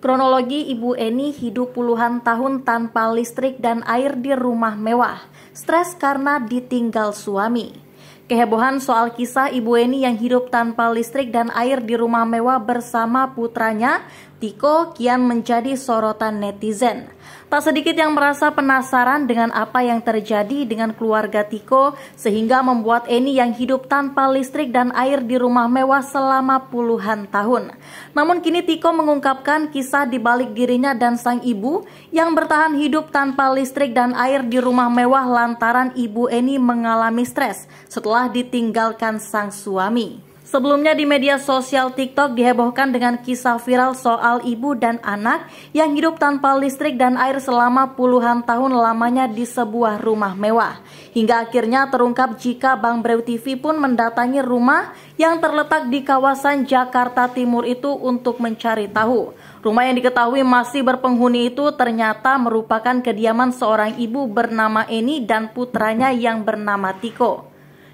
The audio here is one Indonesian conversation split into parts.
Kronologi Ibu Eni hidup puluhan tahun tanpa listrik dan air di rumah mewah, stres karena ditinggal suami. Kehebohan soal kisah Ibu Eni yang hidup tanpa listrik dan air di rumah mewah bersama putranya Tiko kian menjadi sorotan netizen. Tak sedikit yang merasa penasaran dengan apa yang terjadi dengan keluarga Tiko sehingga membuat Eni yang hidup tanpa listrik dan air di rumah mewah selama puluhan tahun. Namun kini Tiko mengungkapkan kisah di balik dirinya dan sang ibu yang bertahan hidup tanpa listrik dan air di rumah mewah lantaran ibu Eni mengalami stres setelah ditinggalkan sang suami. Sebelumnya di media sosial TikTok dihebohkan dengan kisah viral soal ibu dan anak yang hidup tanpa listrik dan air selama puluhan tahun lamanya di sebuah rumah mewah. Hingga akhirnya terungkap jika Bang Brew TV pun mendatangi rumah yang terletak di kawasan Jakarta Timur itu untuk mencari tahu. Rumah yang diketahui masih berpenghuni itu ternyata merupakan kediaman seorang ibu bernama Eni dan putranya yang bernama Tiko.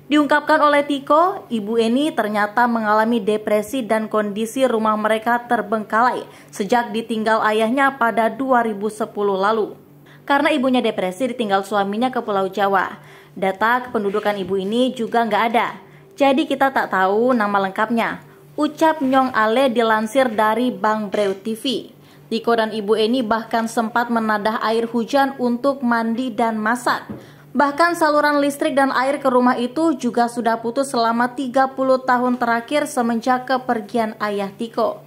Diungkapkan oleh Tiko, ibu Eni ternyata mengalami depresi dan kondisi rumah mereka terbengkalai sejak ditinggal ayahnya pada 2010 lalu. Karena ibunya depresi ditinggal suaminya ke Pulau Jawa. Data kependudukan ibu ini juga nggak ada, jadi kita tak tahu nama lengkapnya. Ucap Nyong Ale dilansir dari Bang Breu TV. Tiko dan ibu Eni bahkan sempat menadah air hujan untuk mandi dan masak. Bahkan saluran listrik dan air ke rumah itu juga sudah putus selama 30 tahun terakhir semenjak kepergian ayah Tiko.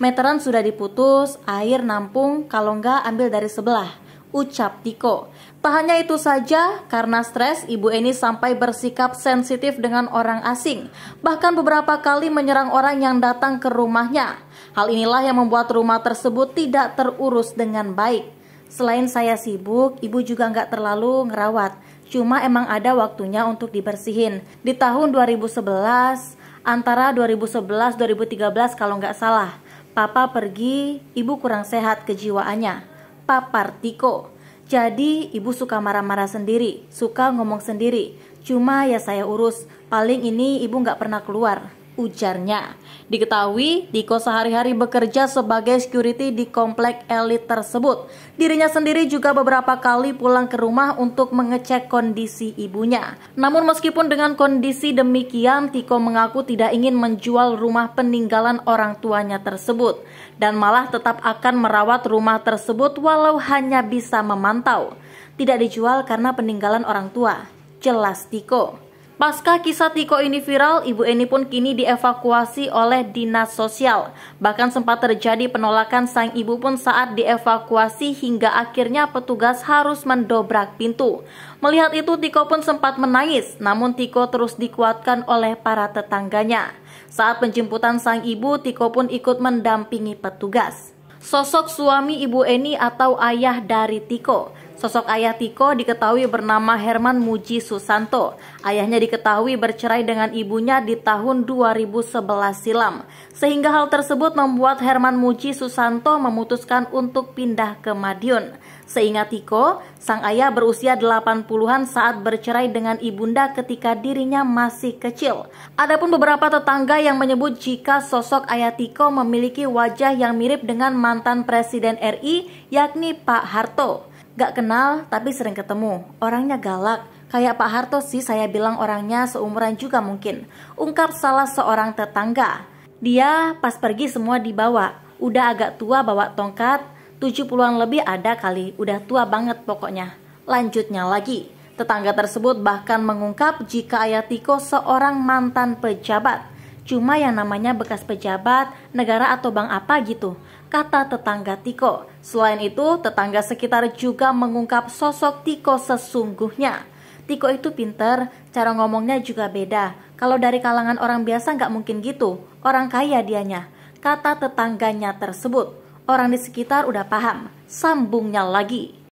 Meteran sudah diputus, air nampung, kalau enggak ambil dari sebelah, ucap Tiko. Tak hanya itu saja, karena stres, ibu Eni sampai bersikap sensitif dengan orang asing. Bahkan beberapa kali menyerang orang yang datang ke rumahnya. Hal inilah yang membuat rumah tersebut tidak terurus dengan baik. Selain saya sibuk, ibu juga nggak terlalu ngerawat. Cuma emang ada waktunya untuk dibersihin. Di tahun 2011, antara 2011-2013 kalau nggak salah, papa pergi, ibu kurang sehat kejiwaannya. Papa Tiko. Jadi ibu suka marah-marah sendiri, suka ngomong sendiri. Cuma ya saya urus, paling ini ibu nggak pernah keluar ujarnya. Diketahui, Diko sehari-hari bekerja sebagai security di komplek elit tersebut. Dirinya sendiri juga beberapa kali pulang ke rumah untuk mengecek kondisi ibunya. Namun meskipun dengan kondisi demikian, Tiko mengaku tidak ingin menjual rumah peninggalan orang tuanya tersebut. Dan malah tetap akan merawat rumah tersebut walau hanya bisa memantau. Tidak dijual karena peninggalan orang tua, jelas Tiko. Pasca kisah Tiko ini viral, Ibu Eni pun kini dievakuasi oleh Dinas Sosial. Bahkan sempat terjadi penolakan sang ibu pun saat dievakuasi hingga akhirnya petugas harus mendobrak pintu. Melihat itu Tiko pun sempat menangis, namun Tiko terus dikuatkan oleh para tetangganya. Saat penjemputan sang ibu, Tiko pun ikut mendampingi petugas. Sosok suami Ibu Eni atau ayah dari Tiko Sosok ayah Tiko diketahui bernama Herman Muji Susanto. Ayahnya diketahui bercerai dengan ibunya di tahun 2011 silam. Sehingga hal tersebut membuat Herman Muji Susanto memutuskan untuk pindah ke Madiun. Seingat Tiko, sang ayah berusia 80-an saat bercerai dengan ibunda ketika dirinya masih kecil. Adapun beberapa tetangga yang menyebut jika sosok ayah Tiko memiliki wajah yang mirip dengan mantan Presiden RI yakni Pak Harto. Gak kenal tapi sering ketemu. Orangnya galak, kayak Pak Harto sih saya bilang orangnya seumuran juga mungkin. Ungkap salah seorang tetangga. Dia pas pergi semua dibawa. Udah agak tua bawa tongkat, 70-an lebih ada kali, udah tua banget pokoknya. Lanjutnya lagi, tetangga tersebut bahkan mengungkap jika Ayatiko seorang mantan pejabat. Cuma yang namanya bekas pejabat, negara atau bank apa gitu kata tetangga Tiko. Selain itu, tetangga sekitar juga mengungkap sosok Tiko sesungguhnya. Tiko itu pinter, cara ngomongnya juga beda. Kalau dari kalangan orang biasa nggak mungkin gitu, orang kaya dianya. Kata tetangganya tersebut, orang di sekitar udah paham, sambungnya lagi.